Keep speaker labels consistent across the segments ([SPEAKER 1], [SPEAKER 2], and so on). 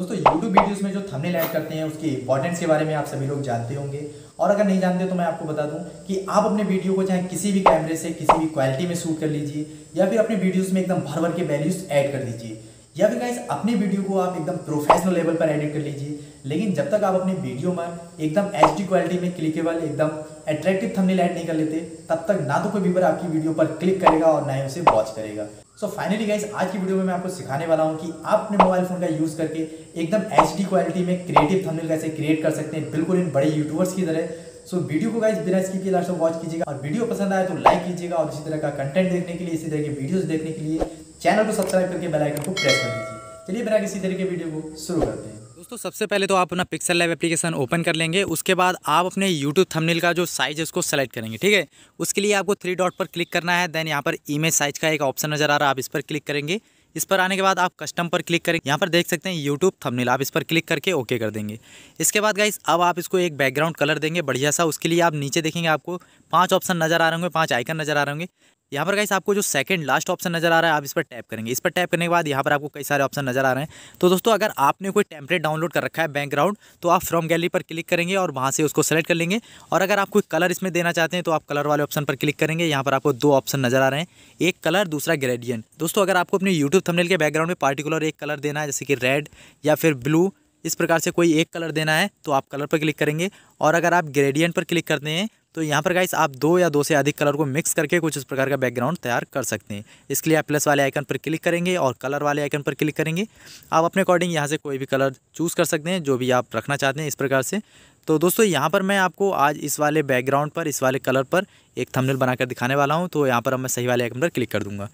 [SPEAKER 1] दोस्तों YouTube videos में जो थंबनेल ऐड करते हैं उसकी इंपॉर्टेंस के बारे में आप सभी लोग जानते होंगे और अगर नहीं जानते तो मैं आपको बता दूं कि आप अपने वीडियो को चाहे किसी भी कैमरे से किसी भी क्वालिटी में शूट कर लीजिए या फिर अपने वीडियोस में एकदम भर भर के वैल्यूज ऐड कर दीजिए या फिर गाइस अपने वीडियो को आप एकदम प्रोफेशनल लेवल पर एडिट कर लीजिए लेकिन जब तक आप अपने वीडियो में एकदम एच क्वालिटी में क्लिकेबल एकदम एट्रैक्टिव थंबनेल ऐड नहीं कर लेते तब तक ना तो कोई व्यूवर आपकी वीडियो पर क्लिक करेगा और ना ही उसे वॉच करेगा सो फाइनली गाइज आज की वीडियो में मैं आपको सिखाने वाला हूँ कि आप अपने मोबाइल फ़ोन का यूज़ करके एकदम एच क्वालिटी में क्रिएटिव थंबनेल कैसे क्रिएट कर सकते हैं बिल्कुल इन बड़े यूट्यूबर्स की तरह सो so, वीडियो को गाइज बिना स्किप लास्ट तक वॉच कीजिएगा और वीडियो पसंद आए तो लाइक कीजिएगा और इसी तरह का कंटेंट देखने के लिए इसी तरह के वीडियोस देखने के लिए चैनल को सब्सक्राइब करके बेल आइकन को प्रेस कर दीजिए चलिए बिना किसी तरह के वीडियो को शुरू करते हैं दोस्तों सबसे पहले तो आप अपना पिक्सल लाइव एप्लीकेशन ओपन कर लेंगे उसके बाद आप अपने यूट्यूब थंबनेल का जो साइज़ है उसको सेलेक्ट करेंगे ठीक है उसके लिए आपको थ्री डॉट पर क्लिक करना है देन यहाँ पर इमेज साइज़ का एक ऑप्शन नज़र आ रहा है आप इस पर क्लिक करेंगे इस पर आने के बाद आप कस्टम पर क्लिक करें यहाँ पर देख सकते हैं यूट्यूब थमनिल आप इस पर क्लिक करके ओके कर देंगे इसके बाद गाइस अब आप इसको एक बैकग्राउंड कलर देंगे बढ़िया सा उसके लिए आप नीचे देखेंगे आपको पांच ऑप्शन नज़र आ रहे होंगे पांच आइकन नज़र आ रहे होंगे यहाँ पर गाइस आपको जो सेकंड लास्ट ऑप्शन नजर आ रहा है आप इस पर टैप करेंगे इस पर टैप करने के बाद यहाँ पर आपको कई सारे ऑप्शन नजर आ रहे हैं तो दोस्तों अगर आपने कोई टेम्पलेट डाउनलोड कर रखा है बैकग्राउंड तो आप फ्रॉम गैलरी पर क्लिक करेंगे और वहाँ से उसको सेलेक्ट कर लेंगे और अगर आप कोई कलर इसमें देना चाहते हैं तो आप कलर वाले ऑप्शन पर क्लिक करेंगे यहाँ पर आपको दो ऑप्शन नजर आ रहे हैं एक कलर दूसरा ग्रेडियंट दोस्तों अगर आपको अपने यूट्यूब थमनेल के बैकग्राउंड में पार्टिकुलर एक कलर देना है जैसे कि रेड या फिर ब्लू इस प्रकार से कोई एक कलर देना है तो आप कलर पर क्लिक करेंगे और अगर आप ग्रेडियंट पर क्लिक करते हैं तो यहाँ पर गाइस आप दो या दो से अधिक कलर को मिक्स करके कुछ इस प्रकार का बैकग्राउंड तैयार कर सकते हैं इसके लिए आप प्लस वाले आइकन पर क्लिक करेंगे और कलर वाले आइकन पर क्लिक करेंगे आप अपने अकॉर्डिंग यहाँ से कोई भी कलर चूज़ कर सकते हैं जो भी आप रखना चाहते हैं इस प्रकार से तो दोस्तों यहाँ पर मैं आपको आज इस वाले बैकग्राउंड पर इस वाले कलर पर एक थंबनेल बनाकर दिखाने वाला हूँ तो यहाँ पर अब मैं सही वाले आइकन पर क्लिक कर दूँगा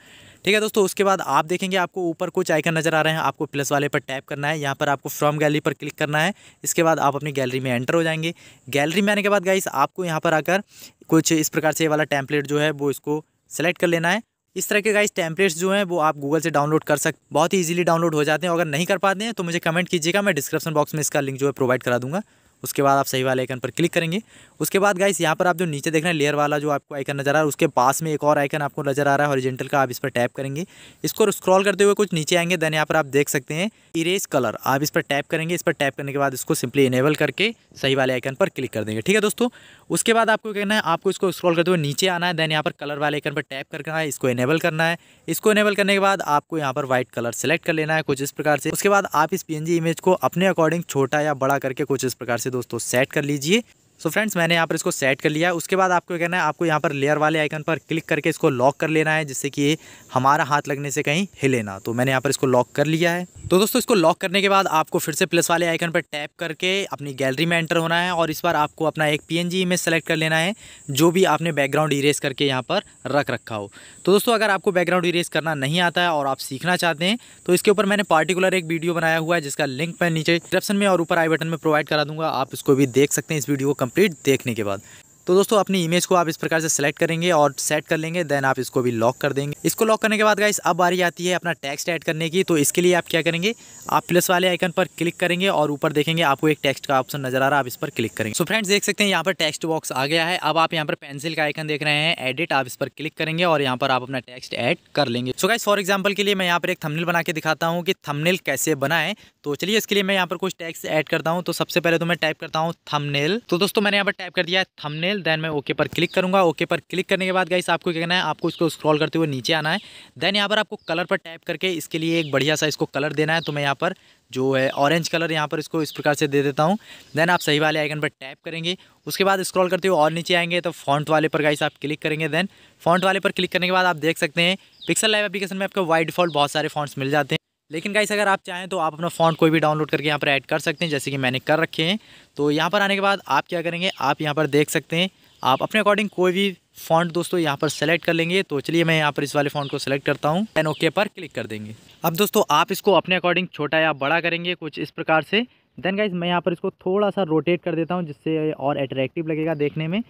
[SPEAKER 1] ठीक है दोस्तों उसके बाद आप देखेंगे आपको ऊपर कुछ आइकन नजर आ रहे हैं आपको प्लस वाले पर टैप करना है यहाँ पर आपको फ्रॉम गैलरी पर क्लिक करना है इसके बाद आप अपनी गैलरी में एंटर हो जाएंगे गैलरी में आने के बाद गाइस आपको यहाँ पर आकर कुछ इस प्रकार से ये वाला टैंपलेट जो है वो इसको सेलेक्ट कर लेना है इस तरह के गाइस टैंपलेट्स जो हैं वो आप गूगल से डाउनलोड कर सक बहुत ही ईजिली डाउनलोड हो जाते हैं अगर नहीं कर पाते हैं तो मुझे कमेंट कीजिएगा मैं डिस्क्रिप्शन बॉक्स में इसका लिंक जो है प्रोवाइड करा दूंगा उसके बाद आप सही वाले आइकन पर क्लिक करेंगे उसके बाद गाइस यहाँ पर आप जो नीचे देख रहे हैं लेयर वाला जो आपको आइकन नजर आ रहा है उसके पास में एक और आइकन आपको नजर आ रहा है हॉरिजेंटल का आप इस पर टैप करेंगे इसको स्क्रॉल करते हुए कुछ नीचे आएंगे देन यहाँ पर आप देख सकते हैं इरेज कलर आप इस पर टैप करेंगे इस पर टैप करने के बाद इसको सिंपली इनेबल करके सही वाले आइकन पर क्लिक कर देंगे ठीक है दोस्तों उसके बाद आपको कहना है आपको इसको स्क्रॉल करते हुए नीचे आना है देन यहाँ पर कलर वाले आइकन पर टैप करना है इसको इनेबल करना है इसको इनेबल करने के बाद आपको यहाँ पर व्हाइट कलर सेलेक्ट कर लेना है कुछ इस प्रकार से उसके बाद आप इस पी इमेज को अपने अकॉर्डिंग छोटा या बड़ा करके कुछ इस प्रकार से दोस्तों सेट कर लीजिए सो फ्रेंड्स मैंने यहाँ पर इसको सेट कर लिया है उसके बाद आपको कहना है आपको यहाँ पर लेयर वाले आइकन पर क्लिक करके इसको लॉक कर लेना है जिससे कि हमारा हाथ लगने से कहीं हिले ना तो मैंने यहाँ पर इसको लॉक कर लिया है तो दोस्तों इसको लॉक करने के बाद आपको फिर से प्लस वाले आइकन पर टैप करके अपनी गैलरी में एंटर होना है और इस बार आपको अपना एक पी इमेज सेलेक्ट कर लेना है जो भी आपने बैकग्राउंड इरेज करके यहाँ पर रख रखा हो तो दोस्तों अगर आपको बैकग्राउंड इरेज करना नहीं आता है और आप सीखना चाहते हैं तो इसके ऊपर मैंने पार्टिकुलर एक वीडियो बनाया हुआ है जिसका लिंक मैं नीचे डिस्क्रिप्शन में और ऊपर आई बटन में प्रोवाइड करा दूंगा आप इसको भी देख सकते हैं इस वीडियो को कंप्लीट देखने के बाद तो दोस्तों अपनी इमेज को आप इस प्रकार से सेलेक्ट करेंगे और सेट कर लेंगे देन आप इसको भी लॉक कर देंगे इसको लॉक करने के बाद गाइस अब बारी आती है अपना टेक्स्ट ऐड करने की तो इसके लिए आप क्या करेंगे आप प्लस वाले आइकन पर क्लिक करेंगे और ऊपर देखेंगे आपको एक टेक्स्ट का ऑप्शन नजर आ रहा है आप इस पर क्लिक करेंगे सो so फ्रेंड्स देख सकते हैं यहाँ पर टेक्स्ट बॉक्स आ गया है अब आप यहाँ पर पेंसिल का आइकन देख रहे हैं एडिट आप इस पर क्लिक करेंगे और यहाँ पर आप अपना टेक्स्ट ऐड कर लेंगे सो गाइस फॉर एग्जाम्पल के लिए मैं यहाँ पर एक थमनेल बना के दिखाता हूँ कि थमनेल कैसे बनाए तो चलिए इसके लिए मैं यहाँ पर कुछ टेक्स्ट ऐड करता हूँ तो सबसे पहले तो मैं टाइप करता हूँ थमनेल तो दोस्तों मैंने यहाँ पर टाइप कर दिया है थमनेल ईमेल देन मैं ओके पर क्लिक करूंगा ओके पर क्लिक करने के बाद गाइस आपको क्या करना है आपको इसको स्क्रॉल करते हुए नीचे आना है देन यहाँ पर आपको कलर पर टैप करके इसके लिए एक बढ़िया सा इसको कलर देना है तो मैं यहाँ पर जो है ऑरेंज कलर यहाँ पर इसको इस प्रकार से दे देता हूँ देन आप सही वाले आइकन पर टैप करेंगे उसके बाद स्क्रॉल करते हुए और नीचे आएंगे तो फॉन्ट वाले पर गाइस आप क्लिक करेंगे देन फॉन्ट वाले पर क्लिक करने के बाद आप देख सकते हैं पिक्सल लाइव एप्लीकेशन में आपको वाइट डिफॉल्ट बहुत सारे फॉन्ट्स मिल जाते हैं लेकिन गाइस अगर आप चाहें तो आप अपना फ़ॉन्ट कोई भी डाउनलोड करके यहाँ पर ऐड कर सकते हैं जैसे कि मैंने कर रखे हैं तो यहाँ पर आने के बाद आप क्या करेंगे आप यहाँ पर देख सकते हैं आप अपने अकॉर्डिंग कोई भी फ़ॉन्ट दोस्तों यहाँ पर सेलेक्ट कर लेंगे तो चलिए मैं यहाँ पर इस वाले फ़ॉन्ट को सेलेक्ट करता हूँ एन ओके पर क्लिक कर देंगे अब दोस्तों आप इसको अपने अकॉर्डिंग छोटा या बड़ा करेंगे कुछ इस प्रकार से देन गाइज मैं यहाँ पर इसको थोड़ा सा रोटेट कर देता हूँ जिससे और अट्रैक्टिव लगेगा देखने में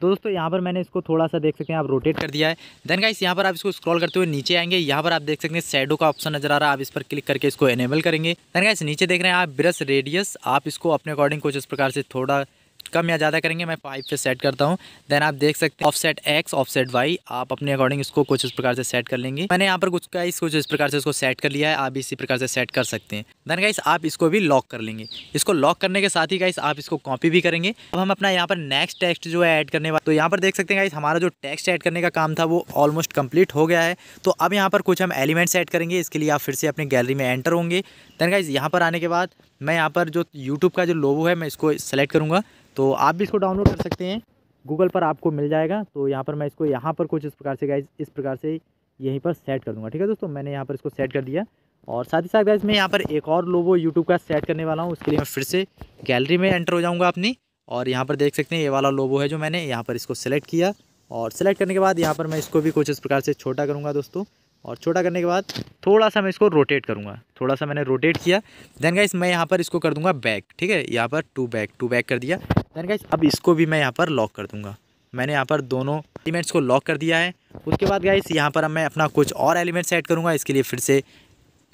[SPEAKER 1] तो दोस्तों यहाँ पर मैंने इसको थोड़ा सा देख सकते हैं आप रोटेट कर दिया है देन गाइस यहाँ पर आप इसको स्क्रॉल करते हुए नीचे आएंगे यहाँ पर आप देख सकते हैं शेडो का ऑप्शन नजर आ रहा है आप इस पर क्लिक करके इसको एनेबल करेंगे देन का नीचे देख रहे हैं आप ब्रश रेडियस आप इसको अपने अकॉर्डिंग कुछ इस प्रकार से थोड़ा कम या ज़्यादा करेंगे मैं फाइव पे सेट करता हूँ देन आप देख सकते हैं offset X offset Y आप अपने अकॉर्डिंग इसको कुछ इस प्रकार से सेट कर लेंगे मैंने यहाँ पर कुछ का इस कुछ इस प्रकार से इसको सेट कर लिया है आप इसी प्रकार से सेट कर सकते हैं देन गाइस आप इसको भी लॉक कर लेंगे इसको लॉक करने के साथ ही गाइस आप इसको कॉपी भी करेंगे अब हम अपना यहाँ पर नेक्स्ट टेक्स्ट जो है ऐड करने वाले तो यहाँ पर देख सकते हैं गाइस हमारा जो टेक्स्ट ऐड करने का काम था वो ऑलमोस्ट कंप्लीट हो गया है तो अब यहाँ पर कुछ हम एलिमेंट्स ऐड करेंगे इसके लिए आप फिर से अपने गैलरी में एंटर होंगे देन गाइज यहाँ पर आने के बाद मैं यहाँ पर जो यूट्यूब का जो लोबो है मैं इसको सेलेक्ट करूँगा तो आप भी इसको डाउनलोड कर सकते हैं गूगल पर आपको मिल जाएगा तो यहाँ पर मैं इसको यहाँ पर कुछ इस प्रकार से गाइज इस प्रकार से यहीं पर सेट कर दूँगा ठीक है दोस्तों मैंने यहाँ पर इसको सेट कर दिया और साथ ही साथ गाइज मैं यहाँ पर एक और लोगो यूट्यूब का सेट करने वाला हूँ उसके लिए मैं फिर से गैलरी में एंटर हो जाऊँगा अपनी और यहाँ पर देख सकते हैं ये वाला लोबो है जो मैंने यहाँ पर इसको सेलेक्ट किया और सेलेक्ट करने के बाद यहाँ पर मैं इसको भी कुछ इस प्रकार से छोटा करूँगा दोस्तों और छोटा करने के बाद थोड़ा सा मैं इसको रोटेट करूँगा थोड़ा सा मैंने रोटेट किया देन गाइस मैं यहाँ पर इसको कर दूँगा बैक ठीक है यहाँ पर टू बैक टू बैक कर दिया देन गाइस अब इसको भी मैं यहाँ पर लॉक कर दूँगा मैंने यहाँ पर दोनों एलिमेंट्स को लॉक कर दिया है उसके बाद गाइस यहाँ पर अब मैं अपना कुछ और एलिमेंट्स ऐड करूँगा इसके लिए फिर से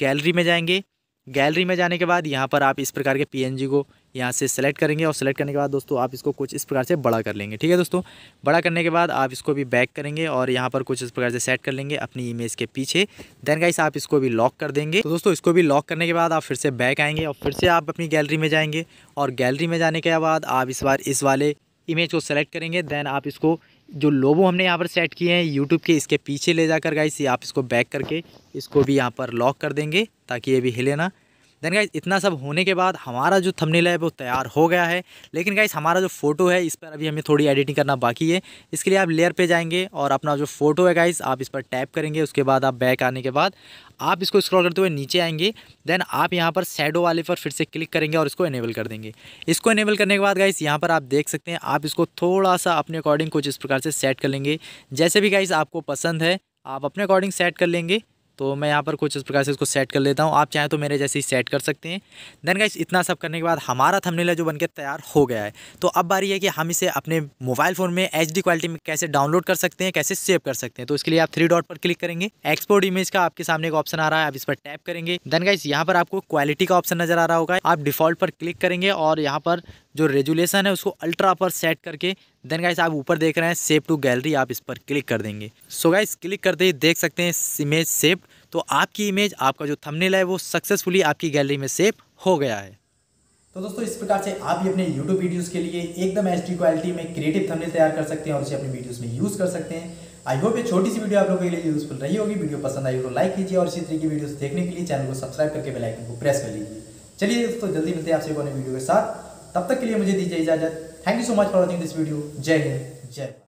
[SPEAKER 1] गैलरी में जाएंगे गैलरी में जाने के बाद यहाँ पर आप इस प्रकार के पीएनजी को यहाँ से सेलेक्ट करेंगे और सेलेक्ट करने के बाद दोस्तों आप इसको कुछ इस प्रकार से बड़ा कर लेंगे ठीक है दोस्तों बड़ा करने के बाद आप इसको भी बैक करेंगे और यहाँ पर कुछ इस प्रकार से सेट कर लेंगे अपनी इमेज के पीछे देन गाइस आप इसको भी लॉक कर देंगे तो दोस्तों इसको भी लॉक करने के बाद आप फिर से बैक आएंगे और फिर से आप अपनी गैलरी में जाएंगे और गैलरी में जाने के बाद आप इस बार इस वाले इमेज को सेलेक्ट करेंगे देन आप इसको जो लोबो हमने यहाँ पर सेट किए हैं यूट्यूब के इसके पीछे ले जाकर गाइस आप इसको बैक करके इसको भी यहाँ पर लॉक कर देंगे ताकि ये भी हिले ना देन गाइज इतना सब होने के बाद हमारा जो थंबनेल है वो तैयार हो गया है लेकिन गाइज हमारा जो फ़ोटो है इस पर अभी हमें थोड़ी एडिटिंग करना बाकी है इसके लिए आप लेयर पे जाएंगे और अपना जो फ़ोटो है गाइज आप इस पर टैप करेंगे उसके बाद आप बैक आने के बाद आप इसको स्क्रॉल करते हुए नीचे आएंगे देन आप यहाँ पर सैडो वाले पर फिर से क्लिक करेंगे और इसको इनेबल कर देंगे इसको इनेबल करने के बाद गाइज़ यहाँ पर आप देख सकते हैं आप इसको थोड़ा सा अपने अकॉर्डिंग कुछ इस प्रकार से सेट कर लेंगे जैसे भी गाइज़ आपको पसंद है आप अपने अकॉर्डिंग सेट कर लेंगे तो मैं यहाँ पर कुछ इस प्रकार से इसको सेट कर लेता हूँ आप चाहें तो मेरे जैसे ही सेट कर सकते हैं देन गाइस इतना सब करने के बाद हमारा थंबनेल है जो बनकर तैयार हो गया है तो अब बारी है कि हम इसे अपने मोबाइल फ़ोन में एच क्वालिटी में कैसे डाउनलोड कर सकते हैं कैसे सेव कर सकते हैं तो इसके लिए आप थ्री डॉट पर क्लिक करेंगे एक्सपोर्ट इमेज का आपके सामने एक ऑप्शन आ रहा है आप इस पर टैप करेंगे देन गाइस यहाँ पर आपको क्वालिटी का ऑप्शन नजर आ रहा होगा आप डिफॉल्ट पर क्लिक करेंगे और यहाँ पर जो रेजुलेशन है उसको अल्ट्रा पर सेट करके देन गाइस आप ऊपर देख रहे हैं सेव टू गैलरी आप इस पर क्लिक कर देंगे सो so गाइस क्लिक करते ही देख सकते हैं इमेज सेव तो आपकी इमेज आपका जो थंबनेल है वो सक्सेसफुली आपकी गैलरी में सेव हो गया है तो दोस्तों इस प्रकार से आप भी अपने YouTube वीडियोस के लिए एकदम एच क्वालिटी में क्रिएटिव थंबनेल तैयार कर सकते हैं और उसे अपने वीडियोस में यूज़ कर सकते हैं आई होप ये छोटी सी वीडियो आप लोगों के लिए यूज़फुल रही होगी वीडियो पसंद आई हो तो लाइक कीजिए और इसी तरीके की वीडियोस देखने के लिए चैनल को सब्सक्राइब करके बेलाइकन को प्रेस कर लीजिए चलिए दोस्तों जल्दी मिलते हैं आपसे एक वीडियो के साथ तब तक के लिए मुझे दीजिए इजाजत thank you so much for watching this video जय हिंद जय